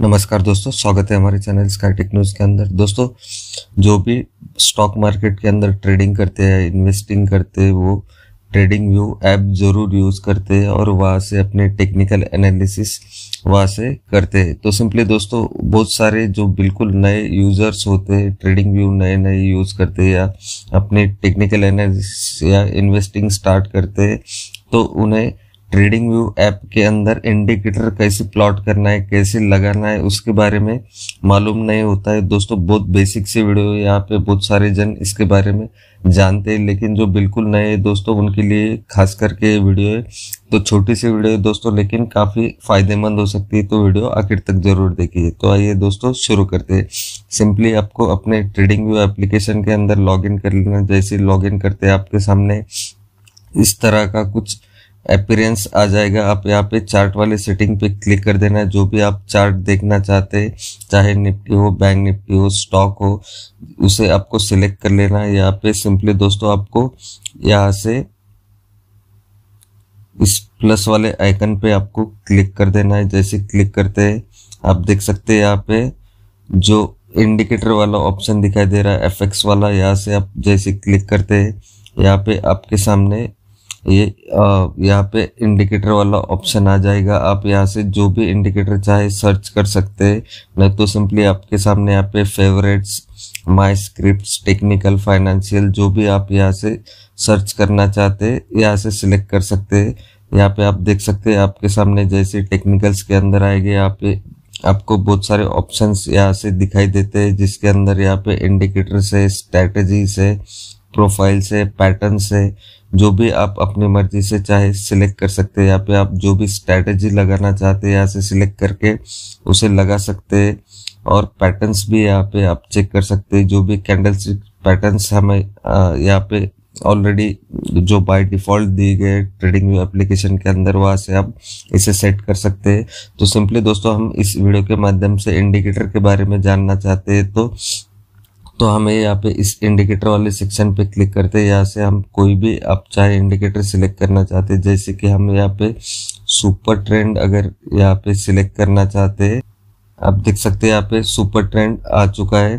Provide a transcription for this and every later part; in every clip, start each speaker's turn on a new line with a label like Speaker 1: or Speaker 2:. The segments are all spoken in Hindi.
Speaker 1: नमस्कार दोस्तों स्वागत है हमारे चैनल स्काई टेक न्यूज़ के अंदर दोस्तों जो भी स्टॉक मार्केट के अंदर ट्रेडिंग करते हैं इन्वेस्टिंग करते हैं वो ट्रेडिंग व्यू ऐप ज़रूर यूज़ करते हैं और वहाँ से अपने टेक्निकल एनालिसिस वहाँ से करते हैं तो सिंपली दोस्तों बहुत सारे जो बिल्कुल नए यूज़र्स होते हैं ट्रेडिंग व्यू नए नए यूज़ करते हैं या अपने टेक्निकल एनालिसिस या इन्वेस्टिंग स्टार्ट करते हैं तो उन्हें ट्रेडिंग व्यू ऐप के अंदर इंडिकेटर कैसे प्लॉट करना है कैसे लगाना है उसके बारे में मालूम नहीं होता है दोस्तों बहुत बेसिक से वीडियो है यहाँ पे बहुत सारे जन इसके बारे में जानते हैं लेकिन जो बिल्कुल नए है दोस्तों उनके लिए खास करके वीडियो है तो छोटी सी वीडियो है दोस्तों लेकिन काफ़ी फायदेमंद हो सकती है तो वीडियो आखिर तक जरूर देखिए तो आइए दोस्तों शुरू करते हैं सिंपली आपको अपने ट्रेडिंग व्यू एप्लीकेशन के अंदर लॉगिन कर लेना जैसे लॉगिन करते हैं आपके सामने इस तरह का कुछ अपीरेंस आ जाएगा आप यहाँ पे चार्ट वाले सेटिंग पे क्लिक कर देना है जो भी आप चार्ट देखना चाहते हैं चाहे निफ्टी हो बैंक निफ्टी हो स्टॉक हो उसे आपको सिलेक्ट कर लेना है यहाँ पे सिंपली दोस्तों आपको यहाँ से इस प्लस वाले आइकन पे आपको क्लिक कर देना है जैसे क्लिक करते हैं आप देख सकते हैं यहाँ पे जो इंडिकेटर वाला ऑप्शन दिखाई दे रहा है एफ वाला यहाँ से आप जैसे क्लिक करते हैं यहाँ पे आपके सामने ये यहाँ पे इंडिकेटर वाला ऑप्शन आ जाएगा आप यहाँ से जो भी इंडिकेटर चाहे सर्च कर सकते हैं नहीं तो सिंपली आपके सामने यहाँ पे favourites my script technical financial जो भी आप यहाँ से सर्च करना चाहते हैं यहाँ से सिलेक्ट कर सकते हैं यहाँ पे आप देख सकते हैं आपके सामने जैसे टेक्निकल्स के अंदर आएगी यहाँ पे आपको बहुत सारे ऑप्शंस यहाँ से दिखाई देते हैं जिसके अंदर यहाँ पे इंडिकेटर्स है स्ट्रैटेजीज है प्रोफाइल्स है पैटर्न्स है जो भी आप अपनी मर्जी से चाहे सिलेक्ट कर सकते हैं या फिर आप जो भी स्ट्रैटेजी लगाना चाहते हैं यहाँ से सिलेक्ट करके उसे लगा सकते हैं और पैटर्न्स भी यहाँ पे आप चेक कर सकते हैं जो भी कैंडल पैटर्न्स हमें यहाँ पे ऑलरेडी जो बाय डिफॉल्ट दिए गए ट्रेडिंग एप्लीकेशन के अंदर वहाँ से आप इसे सेट कर सकते हैं तो सिंपली दोस्तों हम इस वीडियो के माध्यम से इंडिकेटर के बारे में जानना चाहते हैं तो तो हमें यहाँ पे इस इंडिकेटर वाले सेक्शन पे क्लिक करते हैं यहाँ से हम कोई भी आप चाहे इंडिकेटर सिलेक्ट करना चाहते हैं जैसे कि हम यहाँ पे सुपर ट्रेंड अगर यहाँ पे सिलेक्ट करना चाहते हैं आप देख सकते हैं यहाँ पे सुपर ट्रेंड आ चुका है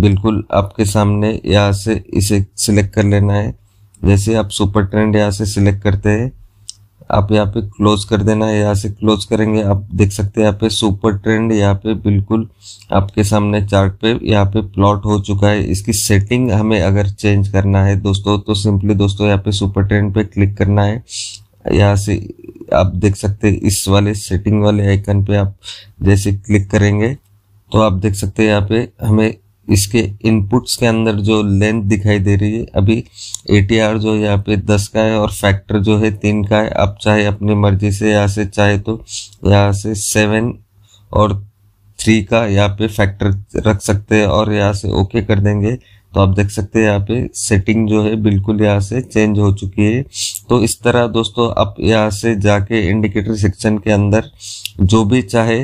Speaker 1: बिल्कुल आपके सामने यहाँ से इसे सिलेक्ट कर लेना है जैसे आप सुपर ट्रेंड यहाँ से सिलेक्ट करते हैं आप यहाँ पे क्लोज कर देना है यहाँ से क्लोज करेंगे आप देख सकते हैं यहाँ पे सुपर ट्रेंड यहाँ पे बिल्कुल आपके सामने चार्ट पे यहाँ पे प्लॉट हो चुका है इसकी सेटिंग हमें अगर चेंज करना है दोस्तों तो सिंपली दोस्तों यहाँ पे सुपर ट्रेंड पे क्लिक करना है यहाँ से आप देख सकते हैं इस वाले सेटिंग वाले आइकन पे आप जैसे क्लिक करेंगे तो आप देख सकते हैं यहाँ पे हमें इसके इनपुट्स के अंदर जो लेंथ दिखाई दे रही है अभी ए जो यहाँ पे दस का है और फैक्टर जो है तीन का है आप चाहे अपनी मर्जी से यहाँ से चाहे तो यहाँ से सेवन और थ्री का यहाँ पे फैक्टर रख सकते हैं और यहाँ से ओके कर देंगे तो आप देख सकते हैं यहाँ पे सेटिंग जो है बिल्कुल यहाँ से चेंज हो चुकी है तो इस तरह दोस्तों आप यहाँ से जाके इंडिकेटर सेक्शन के अंदर जो भी चाहे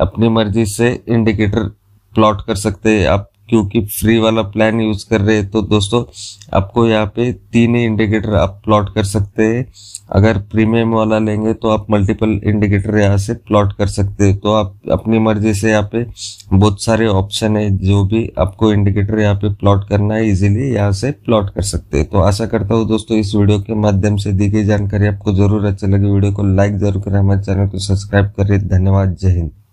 Speaker 1: अपनी मर्जी से इंडिकेटर प्लॉट कर सकते हैं आप क्योंकि फ्री वाला प्लान यूज कर रहे हैं तो दोस्तों आपको यहाँ पे तीन ही इंडिकेटर आप प्लॉट कर सकते हैं अगर प्रीमियम वाला लेंगे तो आप मल्टीपल इंडिकेटर यहाँ से प्लॉट कर सकते हैं तो आप अपनी मर्जी से यहाँ पे बहुत सारे ऑप्शन है जो भी आपको इंडिकेटर यहाँ पे प्लॉट करना है इजीली यहाँ से प्लॉट कर सकते हैं तो आशा करता हूँ दोस्तों इस वीडियो के माध्यम से दी गई जानकारी आपको जरूर अच्छी लगी वीडियो को लाइक जरूर करें हमारे चैनल को सब्सक्राइब करें धन्यवाद जय हिंद